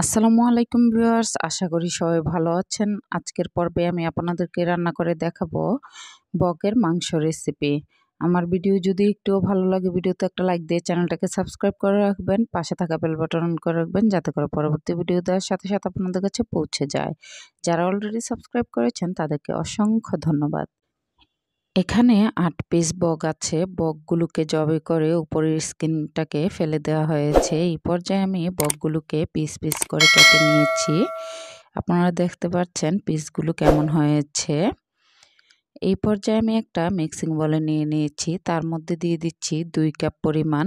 আসসালামু আলাইকুম ভিউয়ার্স আশা করি সবাই ভালো আছেন আজকের পর্বে আমি আপনাদেরকে রান্না করে দেখাবো বকের মাংস রেসিপি আমার ভিডিও যদি একটুও ভালো লাগে ভিডিওতে একটা লাইক দিয়ে চ্যানেলটাকে সাবস্ক্রাইব করে রাখবেন পাশে থাকা বেল বাটন অন করে রাখবেন যাতে করে পরবর্তী ভিডিও দেওয়ার সাথে সাথে আপনাদের কাছে পৌঁছে যায় যারা অলরেডি সাবস্ক্রাইব করেছেন তাদেরকে অসংখ্য ধন্যবাদ এখানে আট পিস বগ আছে বগগুলোকে জবে করে উপরের স্কিনটাকে ফেলে দেওয়া হয়েছে এই পর্যায়ে আমি বগগুলোকে পিস পিস করে কেটে নিয়েছি আপনারা দেখতে পাচ্ছেন পিসগুলো কেমন হয়েছে এই পর্যায়ে আমি একটা মিক্সিং বলে নিয়ে নিয়েছি তার মধ্যে দিয়ে দিচ্ছি দুই কাপ পরিমাণ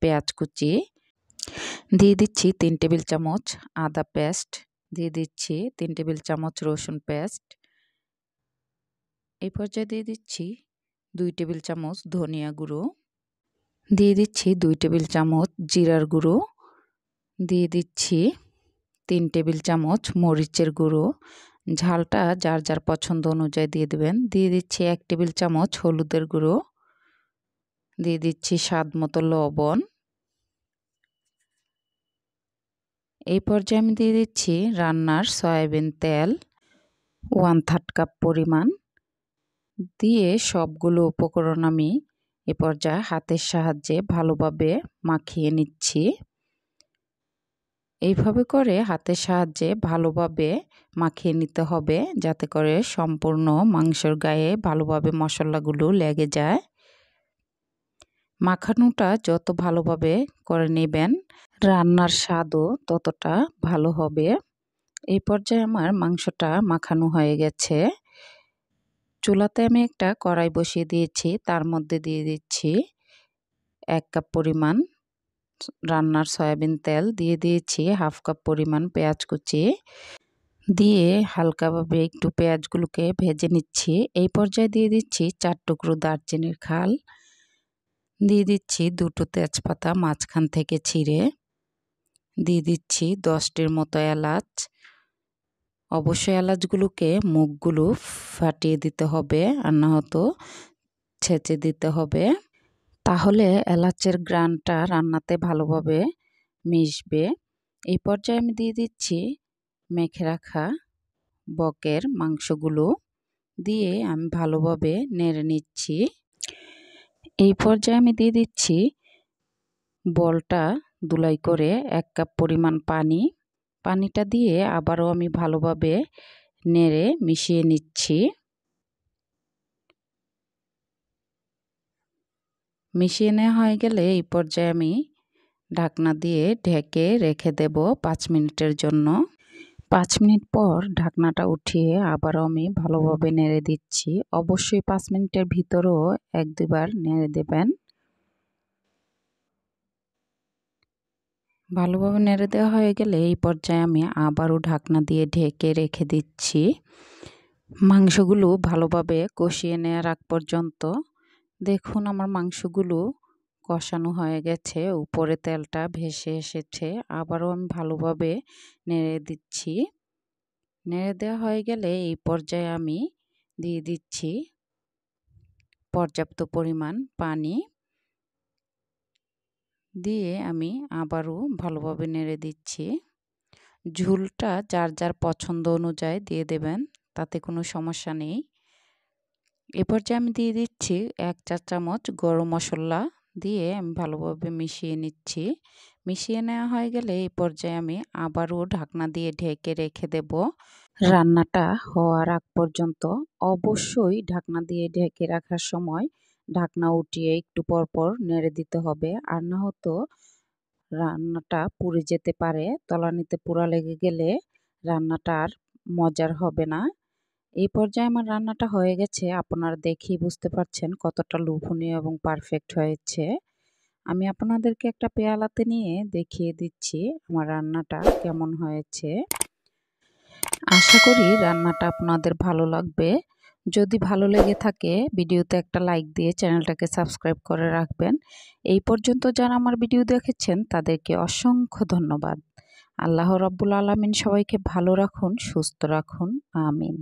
পেঁয়াজ কুচি দিয়ে দিচ্ছি তিন টেবিল চামচ আদা পেস্ট দিয়ে দিচ্ছি তিন টেবিল চামচ রসুন পেস্ট এই পর্যায়ে দিয়ে দিচ্ছি দুই টেবিল চামচ ধনিয়া গুঁড়ো দিয়ে দিচ্ছি দুই টেবিল চামচ জিরার গুঁড়ো দিয়ে দিচ্ছি তিন টেবিল চামচ মরিচের গুঁড়ো ঝালটা যার যার পছন্দ অনুযায়ী দিয়ে দেবেন দিয়ে দিচ্ছি এক টেবিল চামচ হলুদের গুঁড়ো দিয়ে দিচ্ছি স্বাদ মতো লবণ এই পর্যায়ে আমি দিয়ে দিচ্ছি রান্নার সয়াবিন তেল ওয়ান থার্ড কাপ পরিমাণ দিয়ে সবগুলো উপকরণ আমি এ পর্যায়ে হাতের সাহায্যে ভালোভাবে মাখিয়ে নিচ্ছি এইভাবে করে হাতের সাহায্যে ভালোভাবে মাখিয়ে নিতে হবে যাতে করে সম্পূর্ণ মাংসর গায়ে ভালোভাবে মশলাগুলো লেগে যায় মাখানোটা যত ভালোভাবে করে নেবেন রান্নার স্বাদও ততটা ভালো হবে এই পর্যায়ে আমার মাংসটা মাখানো হয়ে গেছে চুলাতে আমি একটা কড়াই বসিয়ে দিয়েছি তার মধ্যে দিয়ে দিচ্ছি এক কাপ পরিমাণ রান্নার সয়াবিন তেল দিয়ে দিয়েছি হাফ কাপ পরিমাণ পেঁয়াজ কুচি দিয়ে হালকাভাবে একটু পেঁয়াজগুলোকে ভেজে নিচ্ছি এই পর্যায়ে দিয়ে দিচ্ছি চার টুকরো দারচিনির খাল দিয়ে দিচ্ছি দুটো তেজপাতা মাঝখান থেকে ছিঁড়ে দিয়ে দিচ্ছি দশটির মতো এলাচ অবশ্যই এলাচগুলোকে মুখগুলো ফাটিয়ে দিতে হবে আর না হতো ছেঁচে দিতে হবে তাহলে এলাচের গ্রানটা রান্নাতে ভালোভাবে মিশবে এই পর্যায়ে আমি দিয়ে দিচ্ছি মেখে রাখা বকের মাংসগুলো দিয়ে আমি ভালোভাবে নেড়ে নিচ্ছি এই পর্যায়ে আমি দিয়ে দিচ্ছি বলটা দুলাই করে এক কাপ পরিমাণ পানি পানিটা দিয়ে আবারও আমি ভালোভাবে নেড়ে মিশিয়ে নিচ্ছি মিশিয়ে নেওয়া হয়ে গেলে এই পর্যায়ে আমি ঢাকনা দিয়ে ঢেকে রেখে দেব পাঁচ মিনিটের জন্য পাঁচ মিনিট পর ঢাকনাটা উঠিয়ে আবারও আমি ভালোভাবে নেড়ে দিচ্ছি অবশ্যই পাঁচ মিনিটের ভিতরেও এক দুবার নেড়ে দেবেন ভালোভাবে নেড়ে দেওয়া হয়ে গেলে এই পর্যায়ে আমি আবারও ঢাকনা দিয়ে ঢেকে রেখে দিচ্ছি মাংসগুলো ভালোভাবে কষিয়ে নেওয়ার আগ পর্যন্ত দেখুন আমার মাংসগুলো কষানো হয়ে গেছে উপরে তেলটা ভেসে এসেছে আবারও আমি ভালোভাবে নেড়ে দিচ্ছি নেড়ে দেওয়া হয়ে গেলে এই পর্যায়ে আমি দিয়ে দিচ্ছি পর্যাপ্ত পরিমাণ পানি দিয়ে আমি আবারও ভালোভাবে নেড়ে দিচ্ছি ঝুলটা যার যার পছন্দ অনুযায়ী দিয়ে দেবেন তাতে কোনো সমস্যা নেই এ পর্যায়ে আমি দিয়ে দিচ্ছি এক চার চামচ গরম মশলা দিয়ে আমি ভালোভাবে মিশিয়ে নিচ্ছি মিশিয়ে নেওয়া হয়ে গেলে এই পর্যায়ে আমি আবারও ঢাকনা দিয়ে ঢেকে রেখে দেব রান্নাটা হওয়ার আগ পর্যন্ত অবশ্যই ঢাকনা দিয়ে ঢেকে রাখার সময় ঢাকনা উঠিয়ে একটু পর পর নেড়ে দিতে হবে আর না হতো রান্নাটা পুড়ে যেতে পারে তলানিতে পোড়া লেগে গেলে রান্নাটা আর মজার হবে না এই পর্যায়ে আমার রান্নাটা হয়ে গেছে আপনারা দেখেই বুঝতে পারছেন কতটা লোভনীয় এবং পারফেক্ট হয়েছে আমি আপনাদেরকে একটা পেয়ালাতে নিয়ে দেখিয়ে দিচ্ছি আমার রান্নাটা কেমন হয়েছে আশা করি রান্নাটা আপনাদের ভালো লাগবে যদি ভালো লেগে থাকে ভিডিওতে একটা লাইক দিয়ে চ্যানেলটাকে সাবস্ক্রাইব করে রাখবেন এই পর্যন্ত যারা আমার ভিডিও দেখেছেন তাদেরকে অসংখ্য ধন্যবাদ আল্লাহ রব্বুল আলমিন সবাইকে ভালো রাখুন সুস্থ রাখুন আমিন